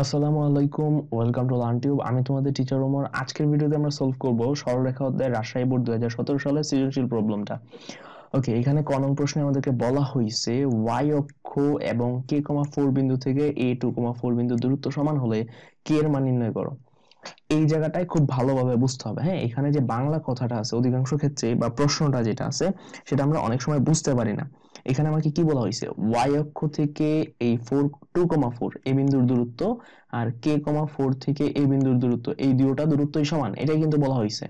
আসসালামু আলাইকুম welcome to learn tube আমি তোমাদের টিচার ওমর আজকের ভিডিওতে আমরা সলভ করব সরলরেখা অধ্যায় রাজশাহী বোর্ড 2017 সালের সৃজনশীল প্রবলেমটা ওকে এখানে ক নং প্রশ্নে আমাদেরকে বলা হয়েছে y অক্ষ এবং k, 4 বিন্দু থেকে a 2, 4 বিন্দু দূরত্ব সমান হলে k এর মান নির্ণয় করো এই জায়গাটায় খুব ভালোভাবে বুঝতে হবে হ্যাঁ এখানে যে বাংলা কথাটা আছে অধিকাংশ ক্ষেত্রে বা প্রশ্নটা যেটা আছে সেটা আমরা অনেক সময় বুঝতে পারি না এখানে আমাকে কি বলা হয়েছে ওয়াই অক্ষ থেকে এই ফোর টু কমা ফোর এ বিন্দুর দূরত্ব আর কে কমা ফোর থেকে এ বিন্দুর দূরত্ব এই দুটা দূরত্বই সমান এটাই কিন্তু বলা হয়েছে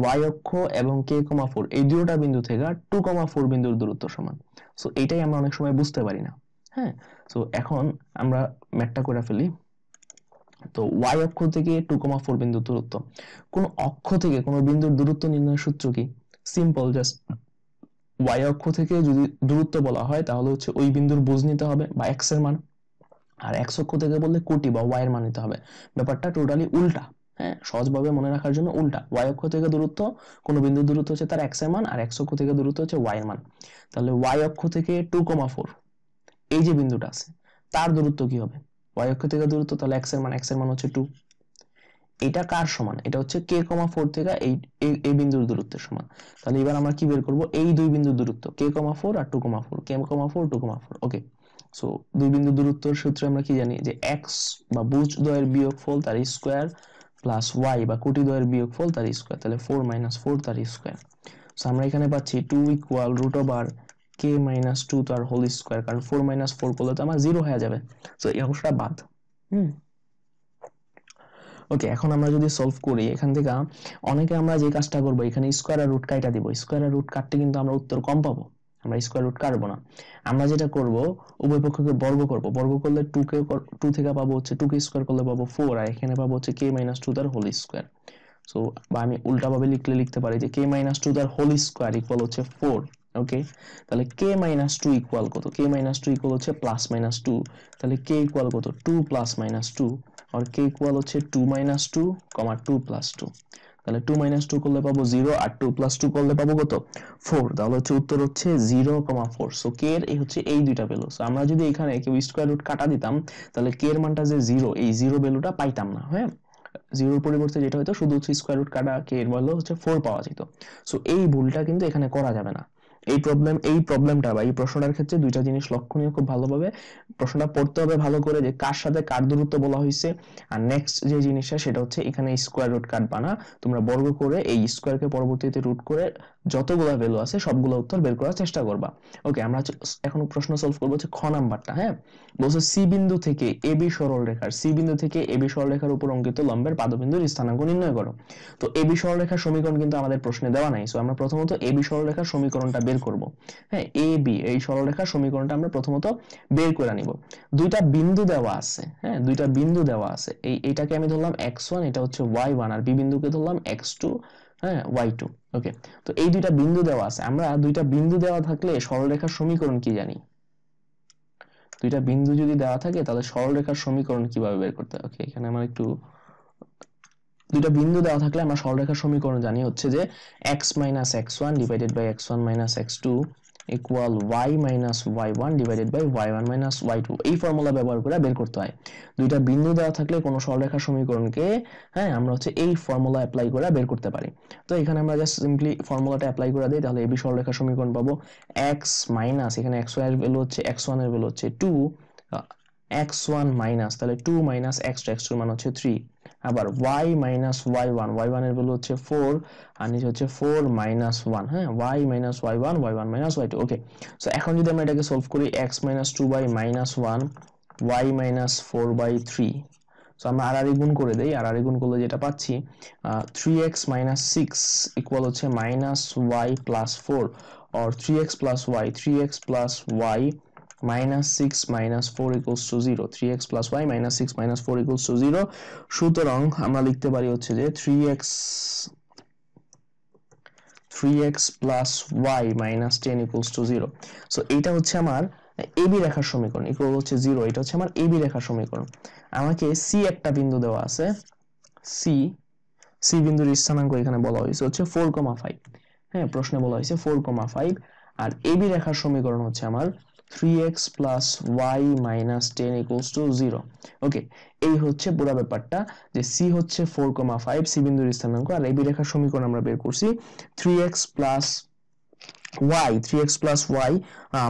ওয়াই অক্ষ এবং কে কমা ফোর এই দুটা বিন্দু থেকে টু কমা ফোর বিন্দুর দূরত্ব সমান সো এটাই আমরা অনেক সময় বুঝতে পারি না হ্যাঁ সো এখন আমরা ম্যাটটা করে ফেলি তো ওয়াই অক্ষ থেকে টু কমা ফোর বিন্দুর দূরত্ব কোন অক্ষ থেকে কোন বিন্দুর দূরত্ব নির্ণয় সূত্র কি সিম্পল জাস্ট ওয়াই অক্ষ থেকে যদি দূরত্ব বলা হয় তাহলে হচ্ছে ওই বিন্দুর বুজ নিতে হবে বা এক্স এর মান আর এক্স অক্ষ থেকে বললে কোটি বা ওয়াই এর মান নিতে হবে ব্যাপারটা টোটালি উল্টা হ্যাঁ সহজভাবে মনে রাখার জন্য উল্টা ওয়াই অক্ষ থেকে দূরত্ব কোন বিন্দুর দূরত্ব হচ্ছে তার এক্স এর মান আর এক্স অক্ষ থেকে দূরত্ব হচ্ছে ওয়াই এর মান তাহলে ওয়াই অক্ষ থেকে টু কমা ফোর এই যে বিন্দুটা আছে তার দূরত্ব কি হবে ওয়াই অক্ষ থেকে দূরত্ব তাহলে এক্স এর মান এক্স এর মান হচ্ছে টু এটা কার সমান এটা হচ্ছে কে কমা ফোর থেকে এই এই বিন্দুর দূরত্বের সমান তাহলে এবার আমরা কি বের করব এই দুই বিন্দুর দূরত্ব কে কমা ফোর আর two comma four k comma four two comma four okay so দুই বিন্দু দূরত্বের সূত্রে আমরা কি জানি যে এক্স বা বুজ দয়ের ফল তার স্কোয়ার প্লাস ওয়াই বা কোটি দয়ের ফল তার স্কোয়ার e তাহলে ফোর মাইনাস ফোর তার স্কোয়ার e সো আমরা এখানে পাচ্ছি two equal root over k minus two তার হোল স্কোয়ার কারণ ফোর মাইনাস ফোর করলে তো আমার জিরো হয়ে যাবে সো এই অংশটা বাদ হুম ওকে এখন আমরা যদি সলভ করি এখান থেকে অনেকে আমরা যে কাজটা করব এখানে স্কোয়ার আর রুট কাটা দিব স্কোয়ার আর রুট কাটতে কিন্তু আমরা উত্তর কম পাবো আমরা স্কোয়ার রুট কাটবো না আমরা যেটা করব উভয় পক্ষকে বর্গ করব বর্গ করলে 2 কে টু থেকে পাবো হচ্ছে টু কে স্কোয়ার করলে পাবো ফোর আর এখানে পাবো হচ্ছে k minus two whole square so বা আমি উল্টাভাবে লিখলে লিখতে পারি যে k minus two whole square equal হচ্ছে ফোর ওকে তাহলে কে মাইনাস টু ইকুয়াল কত কে মাইনাস টু ইকুয়াল হচ্ছে প্লাস মাইনাস টু তাহলে কে ইকুয়াল কত টু প্লাস মাইনাস টু আর কে ইকুয়াল হচ্ছে two minus two comma two plus two তাহলে two minus two করলে পাবো জিরো আর টু প্লাস টু করলে পাবো কত ফোর তাহলে হচ্ছে উত্তর হচ্ছে zero comma four so k এর হচ্ছে এই দুইটা ভ্যালু সো আমরা যদি এখানে কেউ স্কোয়ার রুট কাটা দিতাম তাহলে কে এর মানটা যে জিরো এই জিরো ভ্যালুটা পাইতাম না হ্যাঁ জিরোর পরিবর্তে যেটা হয়তো শুধু হচ্ছে স্কোয়ার রুট কাটা কে এর ভ্যালু হচ্ছে ফোর পাওয়া যেত সো এই ভুলটা কিন্তু এখানে করা যাবে না এই প্রবলেম এই প্রবলেমটা বা এই প্রশ্নটার ক্ষেত্রে দুইটা জিনিস লক্ষণীয় খুব ভালোভাবে প্রশ্নটা পড়তে হবে ভালো করে যে কার সাথে কার দূরত্ব বলা হয়েছে আর নেক্সট যে জিনিসটা সেটা হচ্ছে এখানে স্কোয়ার রুট কাটবা না তোমরা বর্গ করে এই স্কোয়ারকে পরবর্তীতে রুট করে যতগুলা ভ্যালু আছে সবগুলো উত্তর বের করার চেষ্টা করবা ওকে আমরা এখন প্রশ্ন সলভ করবো হচ্ছে খ নাম্বারটা হ্যাঁ বলছে সি বিন্দু থেকে এ বি সরল রেখার সি বিন্দু থেকে এ বি সরল রেখার উপর অঙ্কিত লম্বের পাদবিন্দুর স্থানাঙ্ক নির্ণয় করো তো এ বি সরল রেখার সমীকরণ কিন্তু আমাদের প্রশ্নে দেওয়া নাই সো আমরা প্রথমত এ বি সরল রেখার সমীকরণটা বের করব হ্যাঁ এ বি এই সরল রেখার সমীকরণটা আমরা প্রথমত বের করে নিব দুইটা বিন্দু দেওয়া আছে হ্যাঁ দুইটা বিন্দু দেওয়া আছে এই এটাকে আমি ধরলাম x1 এটা হচ্ছে y1 আর বি বিন্দুকে ধরলাম x2 হ্যাঁ ওয়াই টু ওকে তো এই দুইটা বিন্দু দেওয়া আছে আমরা দুইটা বিন্দু দেওয়া থাকলে সরলরেখার সমীকরণ কি জানি দুইটা বিন্দু যদি দেওয়া থাকে তাহলে সরলরেখার সমীকরণ কিভাবে বের করতে ওকে এখানে আমার একটু দুইটা বিন্দু দেওয়া থাকলে আমরা সরলরেখার সমীকরণ জানি হচ্ছে যে x minus x one divided by x one minus x two equal y minus y one divided by y one minus y two এই ফর্মুলা ব্যবহার করে বের করতে হয় দুইটা বিন্দু দেওয়া থাকলে কোনো সরলরেখা সমীকরণকে হ্যাঁ আমরা হচ্ছে এই ফর্মুলা অ্যাপ্লাই করে বের করতে পারি তো এখানে আমরা জাস্ট সিম্পলি ফর্মুলাটা অ্যাপ্লাই করে দিই তাহলে এবি সরলরেখা সমীকরণ পাবো এক্স মাইনাস এখানে এক্স ওয়াই এর ভ্যালু হচ্ছে এক্স ওয়ান এর ভ্যালু হচ্ছে টু এক্স ওয়ান মাইনাস তাহলে two minus x two x টুর মান হচ্ছে থ্রি আবার y minus y one y ওয়ানের ভ্যালু হচ্ছে ফোর আর নিচে হচ্ছে ফোর মাইনাস ওয়ান হ্যাঁ y minus y one one minus y okay so এখন যদি আমরা এটাকে সলভ করি x minus two by minus one Y minus four by three so আমরা আড়াআড়ি গুণ করে দেই আড়াআড়ি গুণ করলে যেটা পাচ্ছি three x minus six equal হচ্ছে minus y plus four or three x plus y three x plus y minus six minus four equals to zero three x plus y minus six minus four equals to zero সুতরাং আমরা লিখতে পারি হচ্ছে যে three x three x plus y minus ten equals to zero so এটা হচ্ছে আমার AB রেখার সমীকরণ ইকুয়াল হচ্ছে জিরো এটা হচ্ছে আমার এবি রেখার সমীকরণ আমাকে সি একটা বিন্দু দেওয়া আছে সি সি বিন্দুর স্থানাঙ্ক এখানে বলা হয়েছে হচ্ছে ফোর কমা ফাইভ হ্যাঁ প্রশ্নে বলা হয়েছে ফোর কমা ফাইভ আর এবি রেখার সমীকরণ হচ্ছে আমার 3x plus y minus 10 equals to 0 ওকে এই হচ্ছে পুরো ব্যাপারটা যে c হচ্ছে 4,5 c বিন্দুর স্থানাঙ্ক আর এই রেখার সমীকরণ আমরা বের করছি 3x plus y 3x plus y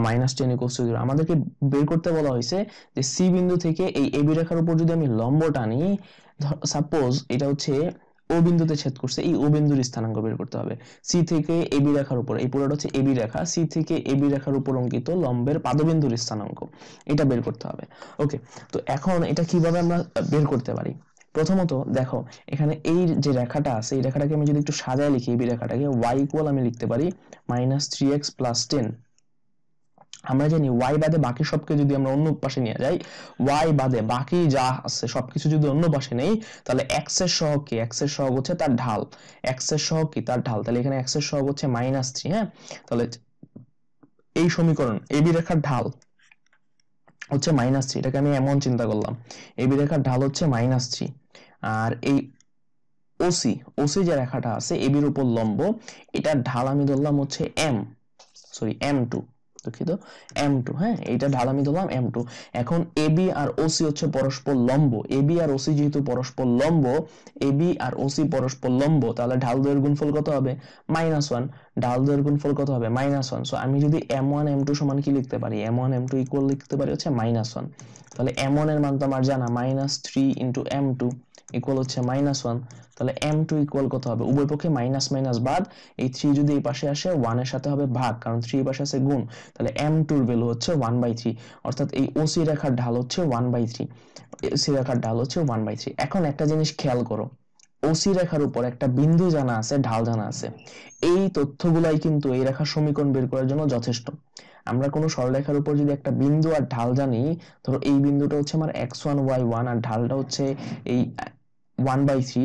minus 10 equals to 0 আমাদেরকে বের করতে বলা হয়েছে যে c বিন্দু থেকে এই ab রেখার উপর যদি আমি লম্ব টানি সাপোজ এটা হচ্ছে ও বিন্দুতে ছেদ করছে এই ও বিন্দুর স্থানাঙ্ক বের করতে হবে সি থেকে এবি রেখার উপর এই পুরোটা হচ্ছে এবি রেখা সি থেকে এবি রেখার উপর অঙ্কিত লম্বের পাদবিন্দুর স্থানাঙ্ক এটা বের করতে হবে ওকে তো এখন এটা কিভাবে আমরা বের করতে পারি প্রথমত দেখো এখানে এই যে রেখাটা আছে এই রেখাটাকে আমি যদি একটু সাজায় লিখি এই রেখাটাকে ওয়াই ইকুয়াল আমি লিখতে পারি minus three x plus ten আমরা জানি ওয়াই বাদে বাকি সবকে যদি আমরা অন্য পাশে নিয়ে যাই ওয়াই বাদে বাকি যা আছে সবকিছু যদি অন্য পাশে নেই তাহলে এক্স এর সহ কি এক্স এর সহ হচ্ছে তার ঢাল এক্স এর সহ কি তার ঢাল তাহলে এখানে এক্স এর সহ হচ্ছে মাইনাস থ্রি হ্যাঁ তাহলে এই সমীকরণ এবি রেখার ঢাল হচ্ছে মাইনাস থ্রি এটাকে আমি এমন চিন্তা করলাম এবি রেখার ঢাল হচ্ছে মাইনাস থ্রি আর এই ওসি ওসি যে রেখাটা আছে এবির উপর লম্ব এটার ঢাল আমি ধরলাম হচ্ছে এম সরি এম টু দুঃখিত এম টু হ্যাঁ এটা ঢাল আমি দিলাম এম টু এখন এ বি আর ওসি হচ্ছে পরস্পর লম্ব এ বি আর ওসি যেহেতু পরস্পর লম্ব এ বি আর ওসি পরস্পর লম্ব তাহলে ঢাল দুয়ের গুণফল কত হবে মাইনাস ওয়ান ঢাল দুয়ের গুণফল কত হবে মাইনাস ওয়ান সো আমি যদি এম ওয়ান এম টু সমান কি লিখতে পারি m one m two equal লিখতে পারি হচ্ছে মাইনাস ওয়ান তাহলে এম ওয়ান এর মান তো আমার জানা minus three into m two equal হচ্ছে মাইনাস ওয়ান তাহলে এম টু ইকুয়াল কত হবে উভয় পক্ষে মাইনাস মাইনাস বাদ এই থ্রি যদি এই পাশে আসে ওয়ান এর সাথে হবে ভাগ কারণ থ্রি এই পাশে আছে গুণ তাহলে এম টুর ভ্যালু হচ্ছে ওয়ান বাই থ্রি অর্থাৎ এই ওসি রেখার ঢাল হচ্ছে ওয়ান বাই থ্রি ওসি রেখার ঢাল হচ্ছে ওয়ান বাই থ্রি এখন একটা জিনিস খেয়াল করো ওসি রেখার উপর একটা বিন্দু জানা আছে ঢাল জানা আছে এই তথ্যগুলাই কিন্তু এই রেখার সমীকরণ বের করার জন্য যথেষ্ট আমরা কোনো সরলরেখার উপর যদি একটা বিন্দু আর ঢাল জানি ধরো এই বিন্দুটা হচ্ছে আমার এক্স ওয়ান ওয়াই ওয়ান আর ঢালটা হচ্ছে এই ওয়ান বাই থ্রি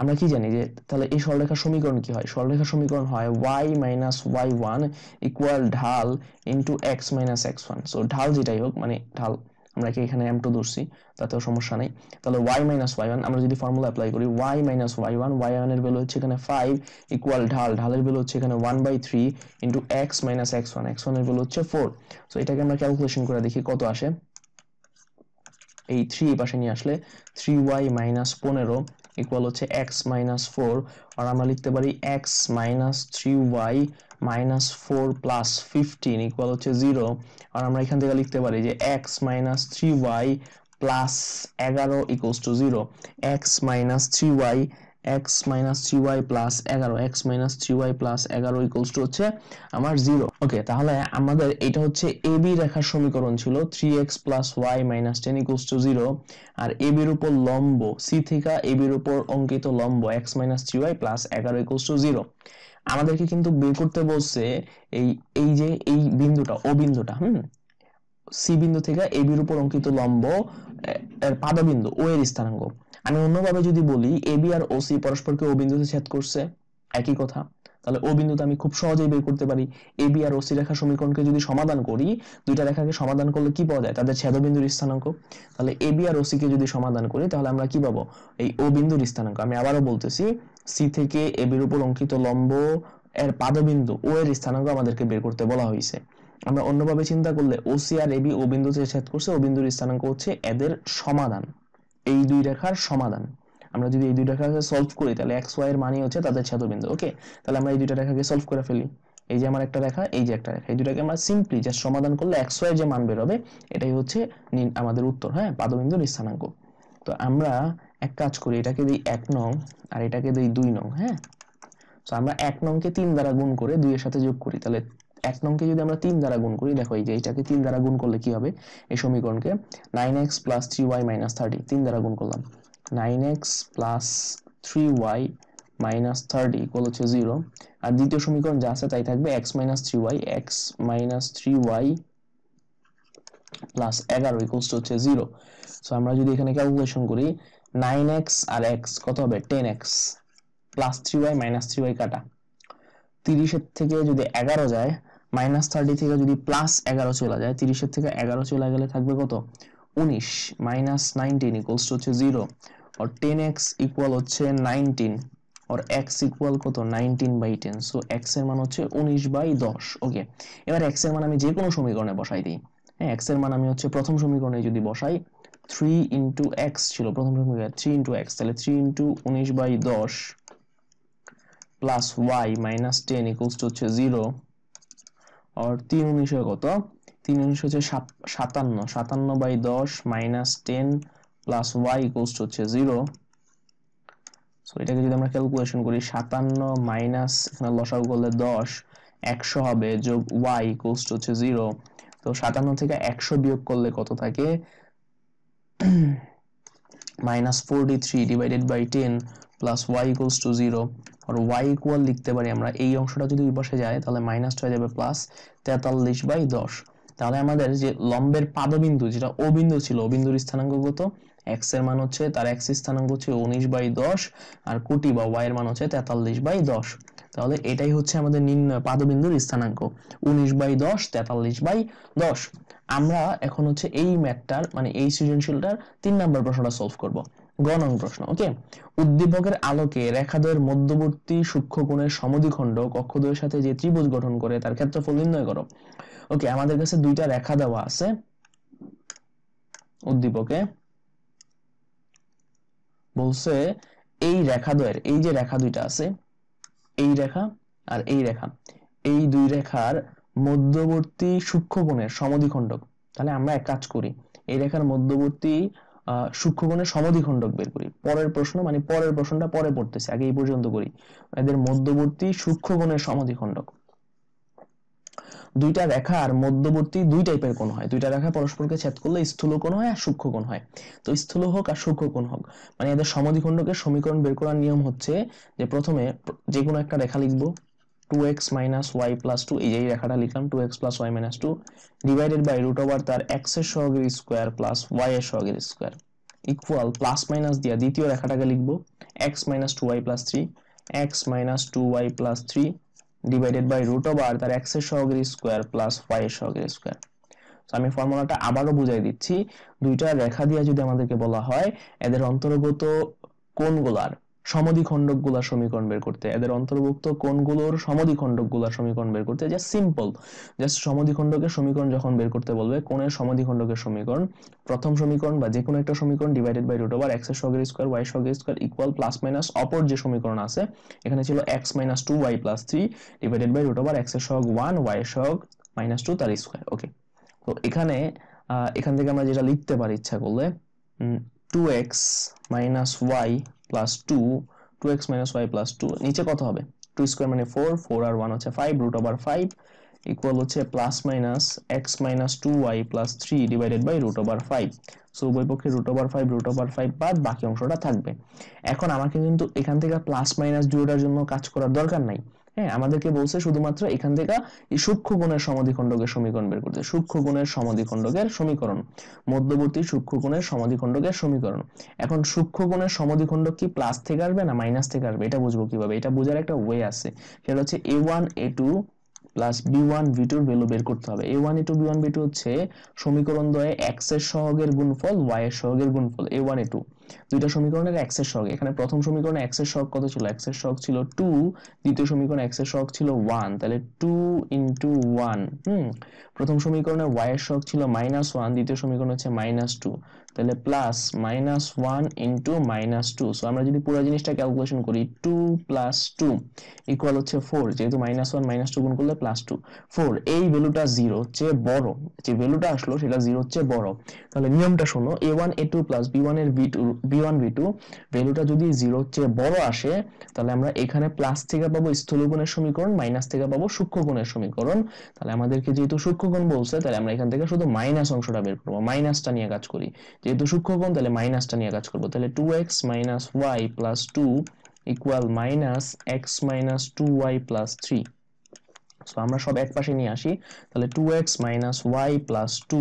আমরা কি জানি যে তাহলে এই সরলরেখার সমীকরণ কি হয় সরলরেখার সমীকরণ হয় y minus y one equal ঢাল into x minus x one so ঢাল যেটাই হোক মানে ঢাল আমরা কি এখানে এম টু ধরছি তাতেও সমস্যা নাই তাহলে ওয়াই মাইনাস ওয়াই ওয়ান আমরা যদি ফর্মুলা অ্যাপ্লাই করি y minus y one y value হচ্ছে এখানে ফাইভ ইকুয়াল ঢাল ঢালের ভ্যালু হচ্ছে এখানে one by three into x minus x one x ওয়ানের ভ্যালু হচ্ছে ফোর সো এটাকে আমরা ক্যালকুলেশন করে দেখি কত আসে এই থ্রি পাশে নিয়ে আসলে থ্রি ওয়াই মাইনাস পনেরো ইকুয়াল হচ্ছে এক্স মাইনাস ফোর আর আমরা লিখতে পারি x minus three y minus four plus fifteen equal হচ্ছে জিরো আর আমরা এখান থেকে লিখতে পারি যে x minus three y plus এগারো equals to zero x minus three y x minus three y plus এগারো x minus three y plus এগারো হচ্ছে আমার জিরো ওকে তাহলে আমাদের এটা হচ্ছে এ রেখার সমীকরণ ছিল আর উপর লম্ব সি থেকে বির উপর অঙ্কিত লম্ব x minus three y plus এগারো ইকোয়ালস টু জিরো আমাদেরকে কিন্তু বের করতে বলছে এই এই যে এই বিন্দুটা ও বিন্দুটা হুম সি বিন্দু থেকে এ বির উপর অঙ্কিত লম্ব এর পাদবিন্দু ও এর স্থানাঙ্ক আমি অন্যভাবে যদি বলি A B R O C পরস্পরকে ও বিন্দুতে ছেদ করছে একই কথা তাহলে ও বিন্দুতে আমি খুব সহজেই বের করতে পারি A B R O C রেখা সমীকরণকে যদি সমাধান করি দুইটা রেখাকে সমাধান করলে কি পাওয়া যায় তাদের ছেদবিন্দুর স্থানাঙ্ক তাহলে A B R O C K যদি সমাধান করি তাহলে আমরা কি পাবো এই ও বিন্দুর স্থানাঙ্ক আমি আবারও বলতেছি সি থেকে এ বির উপর অঙ্কিত লম্ব এর পাদবিন্দু ও এর স্থানাঙ্ক আমাদেরকে বের করতে বলা হয়েছে আমরা অন্যভাবে চিন্তা করলে ওসি আর এবি ও বিন্দুতে ছেদ করছে ও বিন্দুর স্থানাঙ্ক হচ্ছে এদের সমাধান এই দুই রেখার সমাধান আমরা যদি এই দুই রেখাকে সলভ করি তাহলে এক্স ওয়াই এর মানই হচ্ছে তাদের ছেদবিন্দু ওকে তাহলে আমরা এই দুইটা রেখাকে সলভ করে ফেলি এই যে আমার একটা রেখা এই যে একটা রেখা এই দুটাকে আমরা সিম্পলি জাস্ট সমাধান করলে এক্স ওয়াই যে মান বের হবে এটাই হচ্ছে আমাদের উত্তর হ্যাঁ পাদবিন্দুর স্থানাঙ্ক তো আমরা এক কাজ করি এটাকে দিই এক নং আর এটাকে দিই দুই নং হ্যাঁ তো আমরা এক নংকে তিন দ্বারা গুণ করে দুইয়ের সাথে যোগ করি তাহলে এক নংকে যদি আমরা তিন দ্বারা গুণ করি দেখো এই যে এটাকে তিন দ্বারা গুণ করলে কি হবে এই সমীকরণকে nine x plus three y minus thirty তিন দ্বারা গুণ করলাম nine x plus three y minus thirty equal হচ্ছে জিরো আর দ্বিতীয় সমীকরণ যা আছে তাই থাকবে x minus three y x minus three y plus এগারো ইকুয়ালস টু হচ্ছে জিরো সো আমরা যদি এখানে ক্যালকুলেশন করি নাইন এক্স আর এক্স কত হবে ten x plus three y minus three y কাটা তিরিশের থেকে যদি এগারো যায় মাইনাস থার্টি থেকে যদি প্লাস এগারো চলে যায় তিরিশের থেকে এগারো চলে গেলে থাকবে কত উনিশ মাইনাস নাইনটিন ইকুয়ালস টু হচ্ছে zero or ten x equal হচ্ছে নাইনটিন অর এক্স ইকুয়াল কত nineteen by ten so x এর মান হচ্ছে উনিশ বাই দশ ওকে এবার এক্স এর মান আমি যে কোনো সমীকরণে বসাই দিই হ্যাঁ এক্স এর মান আমি হচ্ছে প্রথম সমীকরণে যদি বসাই থ্রি ইন্টু এক্স ছিল প্রথম সমীকরণে থ্রি ইন্টু এক্স তাহলে থ্রি ইন্টু উনিশ বাই দশ plus y minus ten equals হচ্ছে জিরো और तीन उन्नीस कत তিন উনিশ হচ্ছে সাতান্ন সাতান্ন বাই দশ মাইনাস টেন প্লাস ওয়াই ইকোস্ট হচ্ছে জিরো এটাকে যদি আমরা ক্যালকুলেশন করি সাতান্ন মাইনাস এখানে লসাগু করলে দশ একশো হবে যোগ ওয়াই কোস্ট হচ্ছে জিরো তো সাতান্ন থেকে একশো বিয়োগ করলে কত থাকে minus forty three divided by ten plus y equals to zero আর ওয়াই ইকুয়াল লিখতে পারি আমরা এই অংশটা যদি ওই পাশে যায় তাহলে মাইনাসটা হয়ে যাবে প্লাস তেতাল্লিশ বাই দশ তাহলে আমাদের যে লম্বের পাদবিন্দু যেটা ও বিন্দু ছিল ও বিন্দুর স্থানাঙ্ক কত এক্স এর মান হচ্ছে তার এক্স স্থানাঙ্ক হচ্ছে উনিশ বাই দশ আর কোটি বা ওয়াই এর মান হচ্ছে তেতাল্লিশ বাই দশ তাহলে এটাই হচ্ছে আমাদের নিম্ন পাদবিন্দুর স্থানাঙ্ক উনিশ বাই দশ তেতাল্লিশ বাই দশ আমরা এখন হচ্ছে এই ম্যাথটার মানে এই সৃজনশীলটার তিন নম্বর প্রশ্নটা সলভ করবো গণন প্রশ্ন ওকে উদ্দীপকের আলোকে রেখাদের মধ্যবর্তী সূক্ষ্ম কোণের সমদ্বিখণ্ড কক্ষদ্বয়ের সাথে যে ত্রিভুজ গঠন করে তার ক্ষেত্রফল নির্ণয় করো ওকে আমাদের কাছে দুইটা রেখা দেওয়া আছে উদ্দীপকে বলছে এই রেখাদ্বয়ের এই যে রেখা দুইটা আছে এই রেখা আর এই রেখা এই দুই রেখার মধ্যবর্তী সূক্ষ্ম কোণের সমদ্বিখণ্ডক তাহলে আমরা এক কাজ করি এই রেখার মধ্যবর্তী সূক্ষ্মগণের সমাধিখণ্ডক বের করি পরের প্রশ্ন মানে পরের প্রশ্নটা পরে পড়তেছে আগে এই পর্যন্ত করি এদের মধ্যবর্তী সূক্ষ্মগণের সমাধিখণ্ডক দুইটা রেখা আর মধ্যবর্তী দুই টাইপের কোণ হয় দুইটা রেখা পরস্পরকে ছেদ করলে স্থূল কোণ হয় আর সূক্ষ্ম কোণ হয় তো স্থূল হোক আর সূক্ষ্ম কোণ হোক মানে এদের সমাধিখণ্ডকের সমীকরণ বের করার নিয়ম হচ্ছে যে প্রথমে যে কোনো একটা রেখা লিখবো two x minus y plus two এই যে রেখাটা লিখলাম two x plus y minus two divided by root over তার এক্সের সহগের স্কোয়ার প্লাস ওয়াই এর সহগের স্কোয়ার ইকুয়াল প্লাস মাইনাস দিয়া দ্বিতীয় রেখাটাকে লিখব x minus two y plus three x minus two y plus three divided by root over তার এক্সের সহগের স্কোয়ার প্লাস ওয়াই এর সহগের সো আমি ফর্মুলাটা আবারও বুঝিয়ে দিচ্ছি দুইটা রেখা দিয়ে যদি আমাদেরকে বলা হয় এদের অন্তর্গত কোনগুলার সমদ্বিখণ্ডক গুলা সমীকরণ বের করতে এদের অন্তর্ভুক্ত কোনগুলোর সমদ্বিখণ্ডক গুলা সমীকরণ বের করতে জাস্ট সিম্পল জাস্ট সমদ্বিখণ্ডকের সমীকরণ যখন বের করতে বলবে সমধি সমদ্বিখণ্ডকের সমীকরণ প্রথম সমীকরণ বা যে কোনো একটা সমীকরণ divided by root over x এর সহগের স্কোয়ার ওয়াই সহগের স্কোয়ার ইকুয়াল প্লাস মাইনাস অপর যে সমীকরণ আছে এখানে ছিল x minus two y plus three divided by root over x এর সহগ ওয়ান ওয়াই এর মাইনাস টু তার স্কোয়ার ওকে তো এখানে এখান থেকে আমরা যেটা লিখতে পারি ইচ্ছা করলে two x minus y plus two two x minus y plus two নিচে কত হবে টু স্কোয়ার মানে ফোর ফোর আর ওয়ান হচ্ছে five root over five equal হচ্ছে plus minus x minus two y plus three divided by root over five so উভয় পক্ষে root over five root over five বাদ বাকি অংশটা থাকবে এখন আমাকে কিন্তু এখান থেকে প্লাস মাইনাস দুটোর জন্য কাজ করার দরকার নাই হ্যাঁ আমাদেরকে বলছে শুধুমাত্র এখান থেকে এই সূক্ষ্ম গুণের সমাধিখণ্ডকের সমীকরণ বের করতে সূক্ষ্ম গুণের সমাধিখণ্ডকের সমীকরণ মধ্যবর্তী সূক্ষ্ম গুণের সমাধিখণ্ডকের সমীকরণ এখন সূক্ষ্ম গুণের সমাধিখণ্ডক কি প্লাস থেকে আসবে না মাইনাস থেকে আসবে এটা বুঝবো কিভাবে এটা বোঝার একটা ওয়ে আছে সেটা হচ্ছে A one A two plus B one V টুর ভ্যালু বের করতে হবে A one A two B one B two হচ্ছে সমীকরণ দ্বয়ে এক্স এর সহগের গুণফল ওয়াই এর সহগের গুণফল এ ওয়ান এ টু দুইটা সমীকরণের এক্স এর সহগ এখানে প্রথম সমীকরণে এক্স এর সহগ কত ছিল এক্স এর সহগ ছিল টু দ্বিতীয় সমীকরণে এক্স এর সহগ ছিল ওয়ান তাহলে টু ইন্টু ওয়ান হুম প্রথম সমীকরণে ওয়াই এর সহগ ছিল মাইনাস ওয়ান দ্বিতীয় সমীকরণ হচ্ছে মাইনাস টু তাহলে plus minus one into minus two so আমরা যদি পুরো জিনিসটা ক্যালকুলেশন করি টু প্লাস টু ইকুয়াল হচ্ছে ফোর যেহেতু মাইনাস ওয়ান মাইনাস টু গুণ করলে প্লাস টু ফোর এই ভ্যালুটা জিরো চেয়ে বড় যে ভ্যালুটা আসলো সেটা জিরো চেয়ে বড় তাহলে নিয়মটা শোনো a one A two plus B one এর b two B one B two ভ্যালুটা যদি জিরো চেয়ে বড় আসে তাহলে আমরা এখানে প্লাস থেকে পাবো স্থূলগুণের সমীকরণ মাইনাস থেকে পাবো সূক্ষ্মগুণের সমীকরণ তাহলে আমাদেরকে যেহেতু সূক্ষ্মগুণ বলছে তাহলে আমরা এখান থেকে শুধু মাইনাস অংশটা বের করবো মাইনাসটা নিয়ে কাজ করি যেহেতু সূক্ষ্ম কোণ তাহলে মাইনাসটা নিয়ে কাজ করব তাহলে 2x x minus y plus two equal minus x minus two plus three so আমরা সব এক পাশে নিয়ে আসি তাহলে 2x x minus y plus two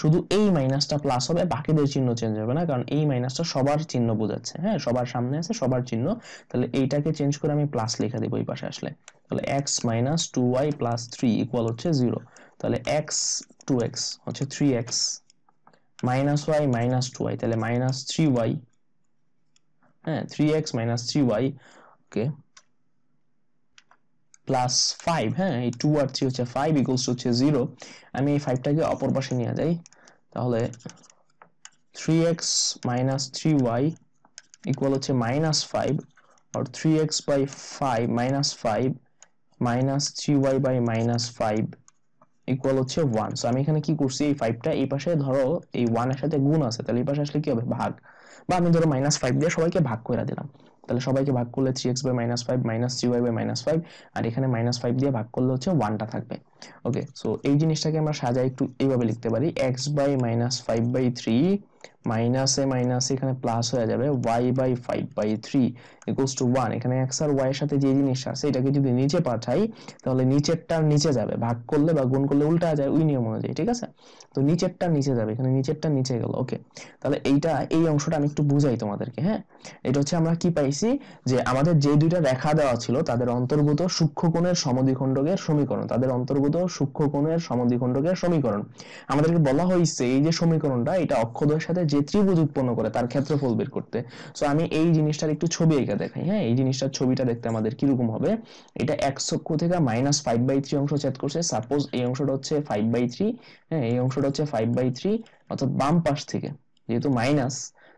শুধু এই মাইনাসটা প্লাস হবে বাকিদের চিহ্ন চেঞ্জ হবে না কারণ এই মাইনাসটা সবার চিহ্ন বোঝাচ্ছে হ্যাঁ সবার সামনে আছে সবার চিহ্ন তাহলে এইটাকে চেঞ্জ করে আমি প্লাস লিখে দেব এই পাশে আসলে তাহলে x minus two y plus three equal হচ্ছে জিরো তাহলে x 2x হচ্ছে 3x minus y minus two y তাহলে মাইনাস থ্রি ওয়াই হ্যাঁ three x minus three y okay plus five হ্যাঁ এই টু আর থ্রি হচ্ছে ফাইভ ইকুয়ালস হচ্ছে জিরো আমি এই ফাইভটাকে অপর পাশে নিয়ে যাই তাহলে three x minus three y equal হচ্ছে মাইনাস ফাইভ আর three x by five minus five minus three y by minus five equal হচ্ছে ওয়ান সো আমি এখানে কি করছি এই ফাইভটা এই পাশে ধরো এই ওয়ানের সাথে গুণ আছে তাহলে এই পাশে আসলে কি হবে ভাগ বা আমি ধরো মাইনাস ফাইভ দিয়ে সবাইকে ভাগ করে দিলাম তাহলে সবাইকে ভাগ করলে three x by minus five minus three y by minus five আর এখানে মাইনাস ফাইভ দিয়ে ভাগ করলে হচ্ছে ওয়ানটা থাকবে ওকে সো এই জিনিসটাকে আমরা সাজায় একটু এইভাবে লিখতে পারি x by minus five by three মাইনাসে মাইনাসে এখানে প্লাস হয়ে যাবে y by five by three equals two 1 এখানে x আর y এর সাথে যে জিনিস আছে এটাকে যদি নিচে পাঠাই তাহলে নিচেরটা নিচে যাবে ভাগ করলে বা গুণ করলে উল্টা যায় ওই নিয়ম অনুযায়ী ঠিক আছে তো নিচেরটা নিচে যাবে এখানে নিচেরটা নিচে গেল ওকে তাহলে এইটা এই অংশটা আমি একটু বুঝাই তোমাদেরকে হ্যাঁ এটা হচ্ছে আমরা কি পাইছি যে আমাদের যে দুইটা রেখা দেওয়া ছিল তাদের অন্তর্গত সূক্ষ্মকোণের সমদ্বিখণ্ডকের সমীকরণ তাদের অন্তর্গত সূক্ষ্মকোণের সমদ্বিখণ্ডকের সমীকরণ আমাদেরকে বলা হয়েছে এই যে সমীকরণটা এটা অক্ষদয়ের সাথে যে ত্রিভুজ উৎপন্ন করে তার ক্ষেত্রফল বের করতে সো আমি এই জিনিসটার একটু ছবি এঁকে এটা দেখাই হ্যাঁ এই জিনিসটা ছবিটা দেখতে আমাদের কিরকম হবে এটা এক অক্ষ থেকে মাইনাস ফাইভ বাই থ্রি অংশ ছেদ করছে সাপোজ এই অংশটা হচ্ছে ফাইভ বাই থ্রি হ্যাঁ এই অংশটা হচ্ছে ফাইভ বাই থ্রি অর্থাৎ বাম পাশ থেকে যেহেতু মাইনাস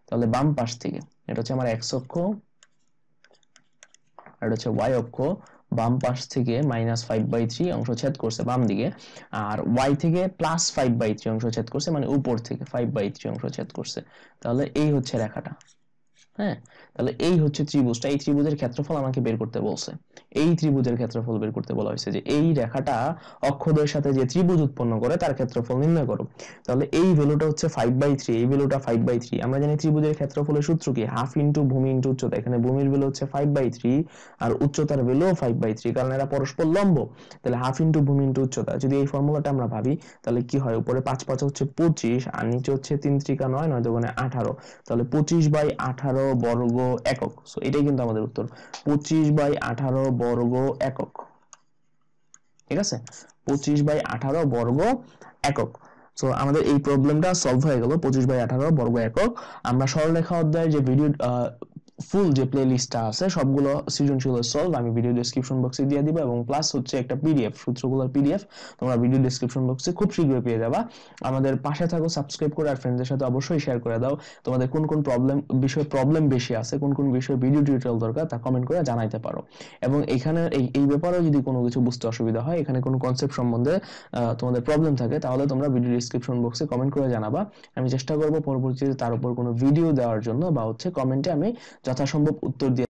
তাহলে বাম পাশ থেকে এটা হচ্ছে আমার এক্স অক্ষ এটা হচ্ছে ওয়াই অক্ষ বাম পাশ থেকে মাইনাস ফাইভ বাই থ্রি অংশ ছেদ করছে বাম দিকে আর ওয়াই থেকে প্লাস ফাইভ বাই থ্রি অংশ ছেদ করছে মানে উপর থেকে ফাইভ বাই থ্রি অংশ ছেদ করছে তাহলে এই হচ্ছে রেখাটা হ্যাঁ তাহলে এই হচ্ছে ত্রিভুজটা এই ত্রিভুজের ক্ষেত্রফল আমাকে বের করতে বলছে এই ত্রিভুজের ক্ষেত্রফল বের করতে বলা হয়েছে যে এই রেখাটা অক্ষদের সাথে যে ত্রিভুজ উৎপন্ন করে তার ক্ষেত্রফল নির্ণয় করো তাহলে এই ভ্যালুটা হচ্ছে ফাইভ বাই থ্রি এই ভ্যালুটা ফাইভ বাই থ্রি আমরা জানি ত্রিভুজের ক্ষেত্রফলের সূত্র কি হাফ ইন্টু ভূমি ইন্টু উচ্চতা এখানে ভূমির ভ্যালু হচ্ছে ফাইভ বাই থ্রি আর উচ্চতার ভ্যালু ফাইভ বাই থ্রি কারণ এরা পরস্পর লম্ব তাহলে হাফ ইন্টু ভূমি ইন্টু উচ্চতা যদি এই ফর্মুলাটা আমরা ভাবি তাহলে কি হয় উপরে পাঁচ পাঁচ হচ্ছে পঁচিশ আর নিচে হচ্ছে তিন ত্রিকা নয় নয় দোকানে আঠারো তাহলে পঁচিশ বাই আঠারো বর্গ একক সো এটাই কিন্তু আমাদের উত্তর পঁচিশ বাই আঠারো বর্গ একক ঠিক আছে পঁচিশ বাই আঠারো বর্গ একক সো আমাদের এই প্রবলেমটা সলভ হয়ে গেল পঁচিশ বাই আঠারো বর্গ একক আমরা সরলরেখা অধ্যায়ের যে ভিডিও ফুল যে প্লেলিস্টটা আছে সবগুলো সৃজনশীলের সলভ আমি ভিডিও ডেসক্রিপশন বক্সে দিয়ে দিব এবং প্লাস হচ্ছে একটা পিডিএফ সূত্রগুলোর পিডিএফ তোমরা ভিডিও ডেসক্রিপশন বক্সে খুব শীঘ্রই পেয়ে যাবা আমাদের পাশে থাকো সাবস্ক্রাইব করে আর ফ্রেন্ডদের সাথে অবশ্যই শেয়ার করে দাও তোমাদের কোন কোন প্রবলেম বিষয়ে প্রবলেম বেশি আছে কোন কোন বিষয়ে ভিডিও টিউটোরিয়াল দরকার তা কমেন্ট করে জানাইতে পারো এবং এখানে এই এই ব্যাপারেও যদি কোনো কিছু বুঝতে অসুবিধা হয় এখানে কোনো কনসেপ্ট সম্বন্ধে তোমাদের প্রবলেম থাকে তাহলে তোমরা ভিডিও ডেসক্রিপশন বক্সে কমেন্ট করে জানাবা আমি চেষ্টা করব পরবর্তীতে তার উপর কোনো ভিডিও দেওয়ার জন্য বা হচ্ছে কমেন্টে আমি যথাসম্ভব উত্তর দিয়ে